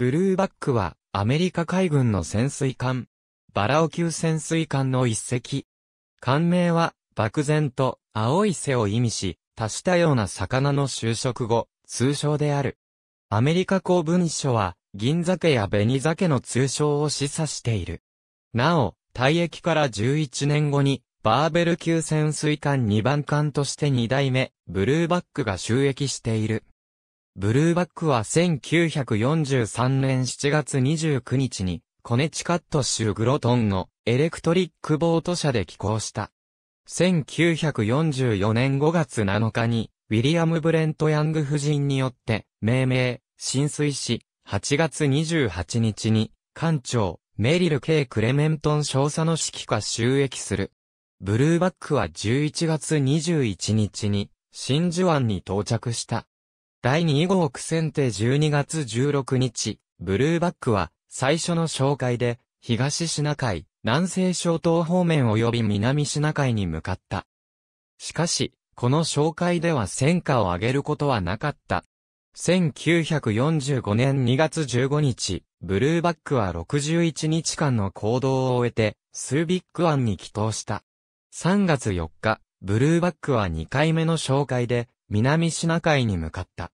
ブルーバックは、アメリカ海軍の潜水艦。バラオ級潜水艦の一隻。艦名は、漠然と、青い背を意味し、多種多様な魚の就職後、通称である。アメリカ公文書は、銀鮭や紅鮭の通称を示唆している。なお、退役から11年後に、バーベル級潜水艦2番艦として2代目、ブルーバックが収益している。ブルーバックは1943年7月29日に、コネチカット州グロトンのエレクトリックボート社で寄港した。1944年5月7日に、ウィリアム・ブレント・ヤング夫人によって、命名、浸水し、8月28日に、艦長、メリル・ K・ クレメントン少佐の指揮下収益する。ブルーバックは11月21日に、真珠湾に到着した。第2号区戦定12月16日、ブルーバックは、最初の紹介で、東シナ海、南西諸島方面及び南シナ海に向かった。しかし、この紹介では戦果を上げることはなかった。1945年2月15日、ブルーバックは61日間の行動を終えて、スービック湾に帰投した。3月4日、ブルーバックは2回目の紹介で、南シナ海に向かった。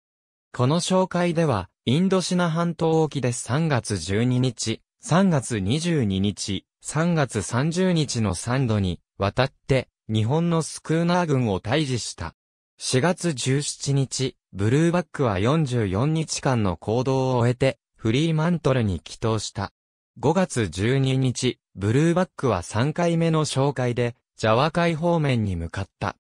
この紹介では、インドシナ半島沖で3月12日、3月22日、3月30日の3度に、渡って、日本のスクーナー軍を退治した。4月17日、ブルーバックは44日間の行動を終えて、フリーマントルに帰投した。5月12日、ブルーバックは3回目の紹介で、ジャワ海方面に向かった。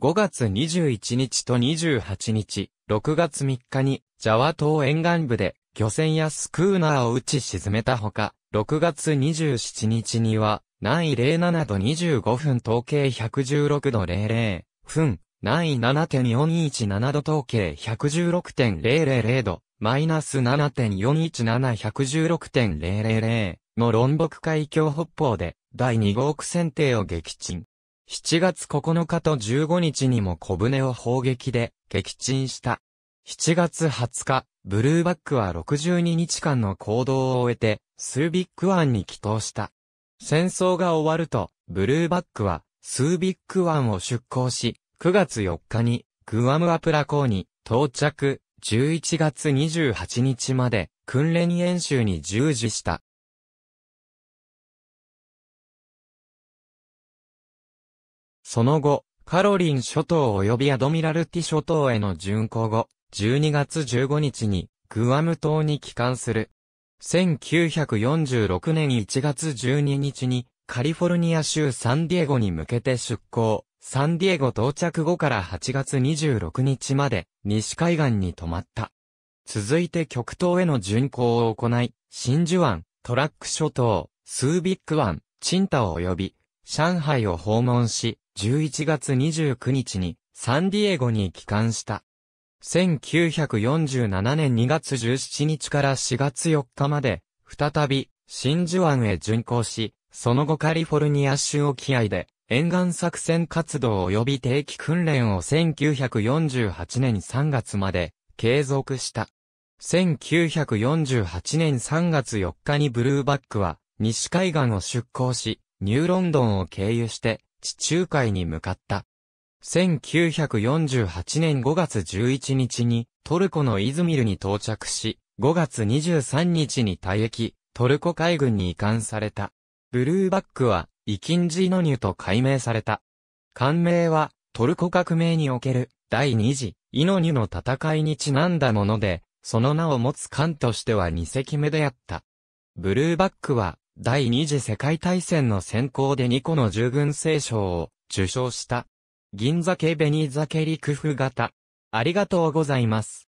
5月21日と28日、6月3日に、ジャワ島沿岸部で、漁船やスクーナーを打ち沈めたほか、6月27日には、南位07度25分統計116度00分、南位7.417度統計116.000度、マイナス7.417116.000の論北海峡北方で、第2号区選定を撃沈。7月9日と15日にも小舟を砲撃で撃沈した。7月20日、ブルーバックは62日間の行動を終えて、スービック湾に帰投した。戦争が終わると、ブルーバックは、スービック湾を出港し、9月4日に、グアムアプラ港に到着、11月28日まで訓練演習に従事した。その後、カロリン諸島及びアドミラルティ諸島への巡航後、12月15日に、グアム島に帰還する。1946年1月12日に、カリフォルニア州サンディエゴに向けて出港。サンディエゴ到着後から8月26日まで、西海岸に泊まった。続いて極東への巡航を行い、真珠湾、トラック諸島、スービック湾、チンタ及び、上海を訪問し、11月29日にサンディエゴに帰還した。1947年2月17日から4月4日まで、再び、真珠湾へ巡航し、その後カリフォルニア州沖合で、沿岸作戦活動及び定期訓練を1948年3月まで、継続した。1948年3月4日にブルーバックは、西海岸を出港し、ニューロンドンを経由して、地中海に向かった。1948年5月11日にトルコのイズミルに到着し、5月23日に退役、トルコ海軍に移管された。ブルーバックは、イキンジノニュと改名された。艦名は、トルコ革命における、第2次、イノニュの戦いにちなんだもので、その名を持つ艦としては2隻目であった。ブルーバックは、第二次世界大戦の先行で2個の従軍聖賞を受賞した。銀座系ベニーザケ型。ありがとうございます。